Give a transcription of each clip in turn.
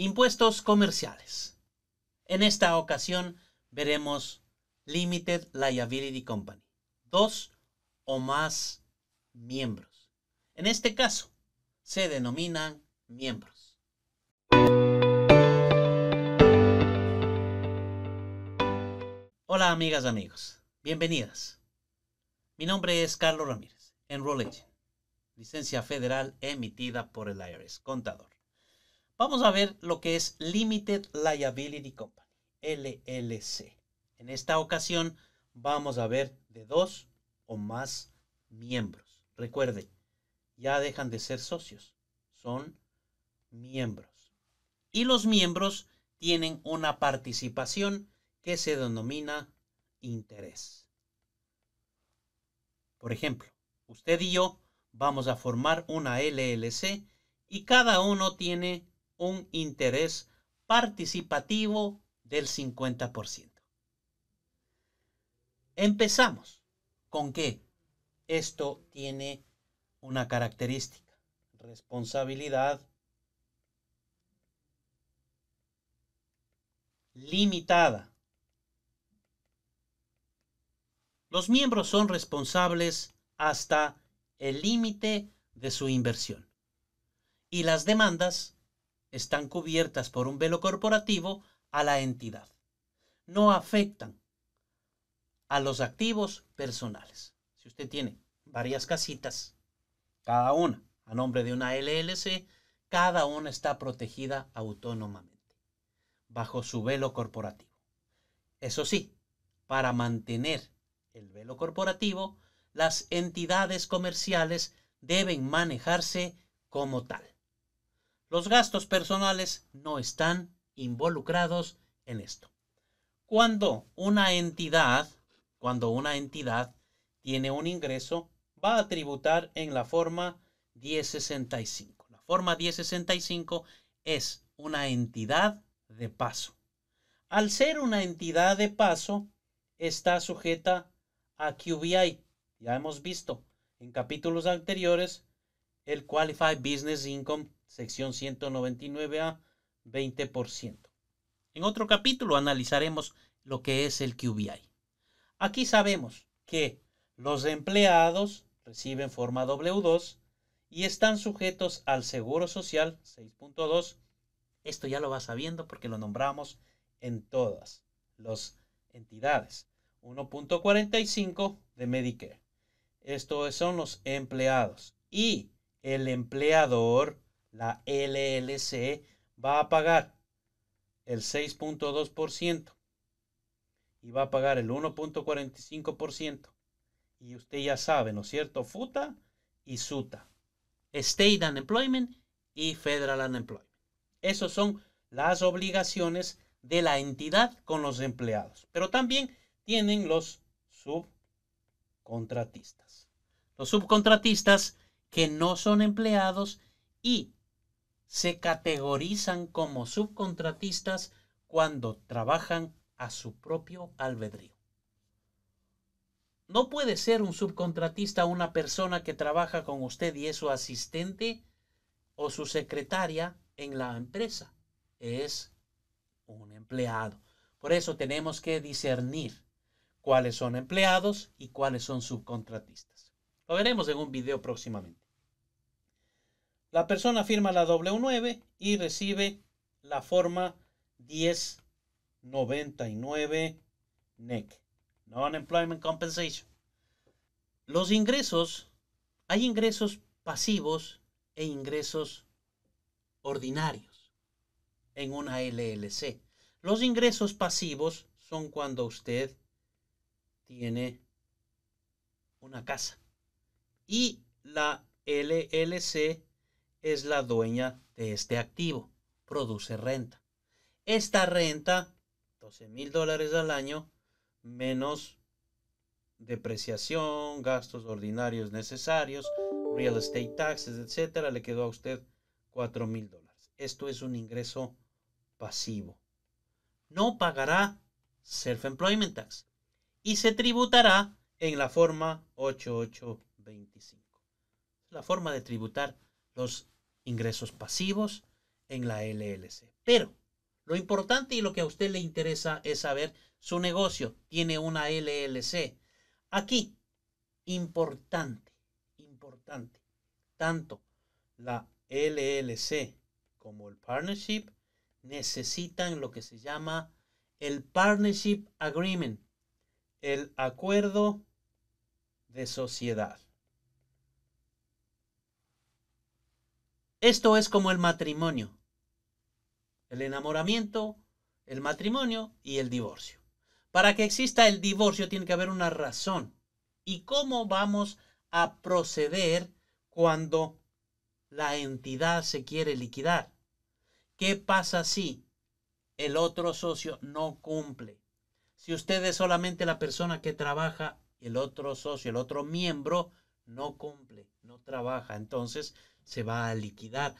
Impuestos comerciales. En esta ocasión veremos Limited Liability Company, dos o más miembros. En este caso, se denominan miembros. Hola amigas, amigos, bienvenidas. Mi nombre es Carlos Ramírez, en Engine, licencia federal emitida por el IRS, contador. Vamos a ver lo que es Limited Liability Company, LLC. En esta ocasión vamos a ver de dos o más miembros. Recuerde, ya dejan de ser socios, son miembros. Y los miembros tienen una participación que se denomina interés. Por ejemplo, usted y yo vamos a formar una LLC y cada uno tiene un interés participativo del 50%. Empezamos con que esto tiene una característica, responsabilidad limitada. Los miembros son responsables hasta el límite de su inversión y las demandas están cubiertas por un velo corporativo a la entidad. No afectan a los activos personales. Si usted tiene varias casitas, cada una a nombre de una LLC, cada una está protegida autónomamente, bajo su velo corporativo. Eso sí, para mantener el velo corporativo, las entidades comerciales deben manejarse como tal. Los gastos personales no están involucrados en esto. Cuando una entidad, cuando una entidad tiene un ingreso, va a tributar en la forma 1065. La forma 1065 es una entidad de paso. Al ser una entidad de paso, está sujeta a QBI. Ya hemos visto en capítulos anteriores el Qualified Business Income sección 199A, 20%. En otro capítulo analizaremos lo que es el QBI. Aquí sabemos que los empleados reciben forma W2 y están sujetos al Seguro Social 6.2. Esto ya lo vas sabiendo porque lo nombramos en todas las entidades. 1.45 de Medicare. Estos son los empleados. Y el empleador la LLC va a pagar el 6.2% y va a pagar el 1.45%. Y usted ya sabe, ¿no es cierto? FUTA y SUTA. State Unemployment y Federal Unemployment. Esas son las obligaciones de la entidad con los empleados. Pero también tienen los subcontratistas. Los subcontratistas que no son empleados y se categorizan como subcontratistas cuando trabajan a su propio albedrío. No puede ser un subcontratista una persona que trabaja con usted y es su asistente o su secretaria en la empresa. Es un empleado. Por eso tenemos que discernir cuáles son empleados y cuáles son subcontratistas. Lo veremos en un video próximamente. La persona firma la W9 y recibe la forma 1099 NEC, e Non-Employment Compensation. Los ingresos, hay ingresos pasivos e ingresos ordinarios en una LLC. Los ingresos pasivos son cuando usted tiene una casa y la LLC es la dueña de este activo, produce renta. Esta renta, 12 mil dólares al año, menos depreciación, gastos ordinarios necesarios, real estate taxes, etcétera, le quedó a usted $4,000. mil dólares. Esto es un ingreso pasivo. No pagará self-employment tax y se tributará en la forma 8825. La forma de tributar los ingresos pasivos en la LLC. Pero lo importante y lo que a usted le interesa es saber, su negocio tiene una LLC. Aquí, importante, importante, tanto la LLC como el partnership necesitan lo que se llama el partnership agreement, el acuerdo de sociedad. Esto es como el matrimonio. El enamoramiento, el matrimonio y el divorcio. Para que exista el divorcio tiene que haber una razón. ¿Y cómo vamos a proceder cuando la entidad se quiere liquidar? ¿Qué pasa si el otro socio no cumple? Si usted es solamente la persona que trabaja, el otro socio, el otro miembro, no cumple, no trabaja. Entonces se va a liquidar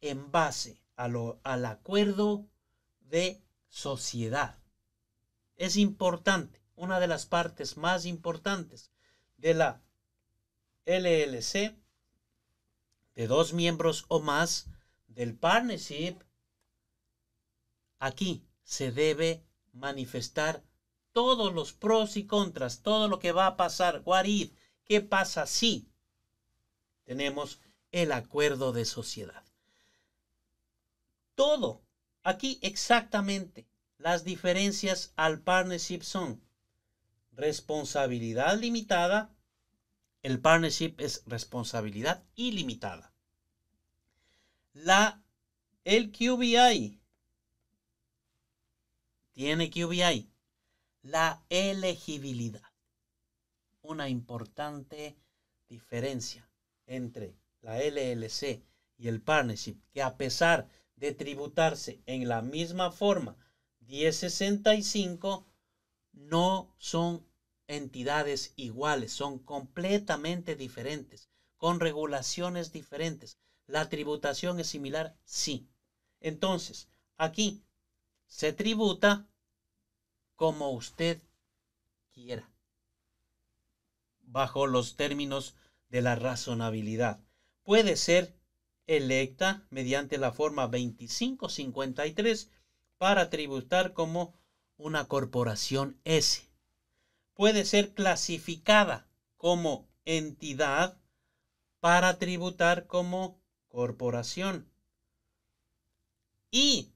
en base al acuerdo de sociedad. Es importante, una de las partes más importantes de la LLC de dos miembros o más del partnership, aquí se debe manifestar todos los pros y contras, todo lo que va a pasar, what qué pasa si tenemos el acuerdo de sociedad. Todo, aquí exactamente, las diferencias al partnership son responsabilidad limitada, el partnership es responsabilidad ilimitada. La, el QBI tiene QBI, la elegibilidad. Una importante diferencia entre la LLC y el partnership, que a pesar de tributarse en la misma forma, 1065, no son entidades iguales, son completamente diferentes, con regulaciones diferentes. ¿La tributación es similar? Sí. Entonces, aquí se tributa como usted quiera, bajo los términos de la razonabilidad puede ser electa mediante la forma 2553 para tributar como una corporación S. Puede ser clasificada como entidad para tributar como corporación. Y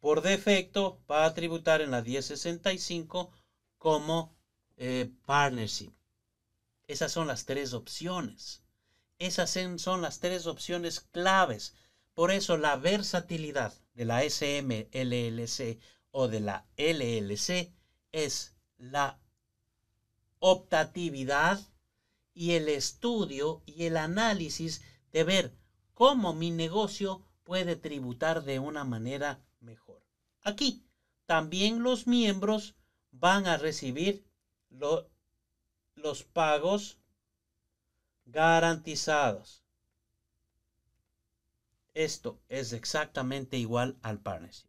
por defecto va a tributar en la 1065 como eh, partnership. Esas son las tres opciones. Esas son las tres opciones claves. Por eso la versatilidad de la sm o de la LLC es la optatividad y el estudio y el análisis de ver cómo mi negocio puede tributar de una manera mejor. Aquí también los miembros van a recibir los pagos garantizados. Esto es exactamente igual al partnership.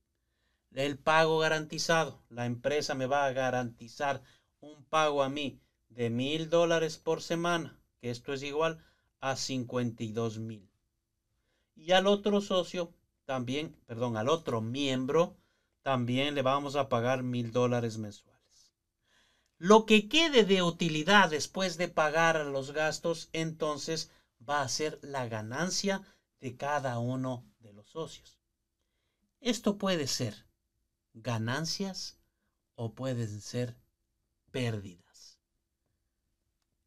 El pago garantizado. La empresa me va a garantizar un pago a mí de mil dólares por semana, que esto es igual a 52 mil. Y al otro socio también, perdón, al otro miembro también le vamos a pagar mil dólares mensuales. Lo que quede de utilidad después de pagar los gastos, entonces va a ser la ganancia de cada uno de los socios. Esto puede ser ganancias o pueden ser pérdidas.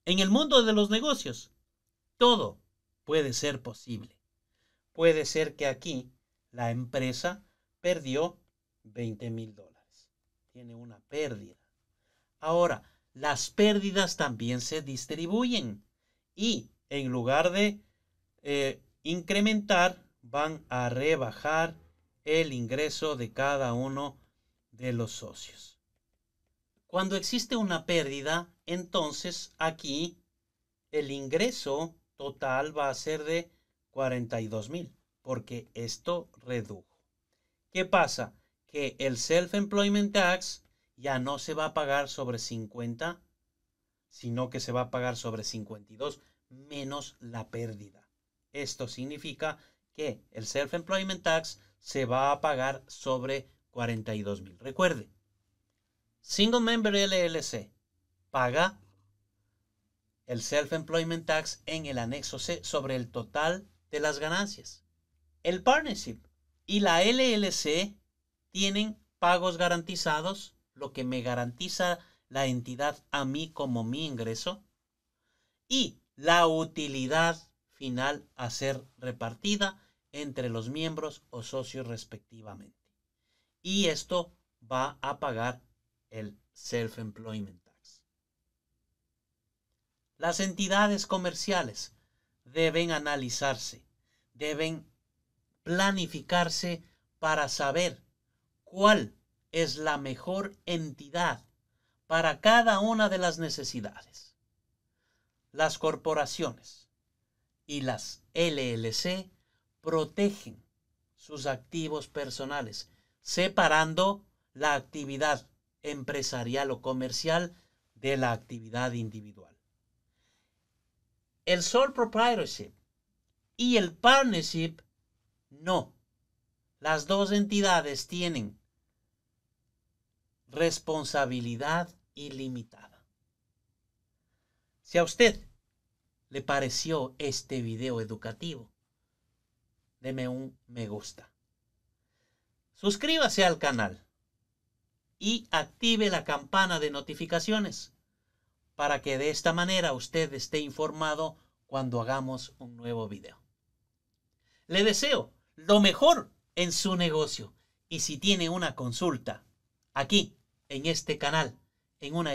En el mundo de los negocios, todo puede ser posible. Puede ser que aquí la empresa perdió 20 mil dólares. Tiene una pérdida. Ahora, las pérdidas también se distribuyen y en lugar de eh, incrementar, van a rebajar el ingreso de cada uno de los socios. Cuando existe una pérdida, entonces aquí el ingreso total va a ser de 42 mil, porque esto redujo. ¿Qué pasa? Que el Self-Employment Tax ya no se va a pagar sobre 50, sino que se va a pagar sobre 52 menos la pérdida. Esto significa que el Self-Employment Tax se va a pagar sobre 42 mil. Recuerde, Single Member LLC paga el Self-Employment Tax en el anexo C sobre el total de las ganancias. El Partnership y la LLC tienen pagos garantizados lo que me garantiza la entidad a mí como mi ingreso, y la utilidad final a ser repartida entre los miembros o socios respectivamente. Y esto va a pagar el Self-Employment Tax. Las entidades comerciales deben analizarse, deben planificarse para saber cuál es la mejor entidad para cada una de las necesidades. Las corporaciones y las LLC protegen sus activos personales, separando la actividad empresarial o comercial de la actividad individual. El sole proprietorship y el partnership no. Las dos entidades tienen responsabilidad ilimitada. Si a usted le pareció este video educativo, deme un me gusta. Suscríbase al canal y active la campana de notificaciones para que de esta manera usted esté informado cuando hagamos un nuevo video. Le deseo lo mejor en su negocio y si tiene una consulta, aquí en este canal. En una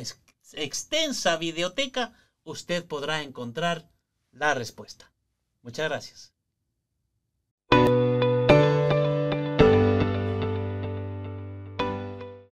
extensa videoteca usted podrá encontrar la respuesta. Muchas gracias.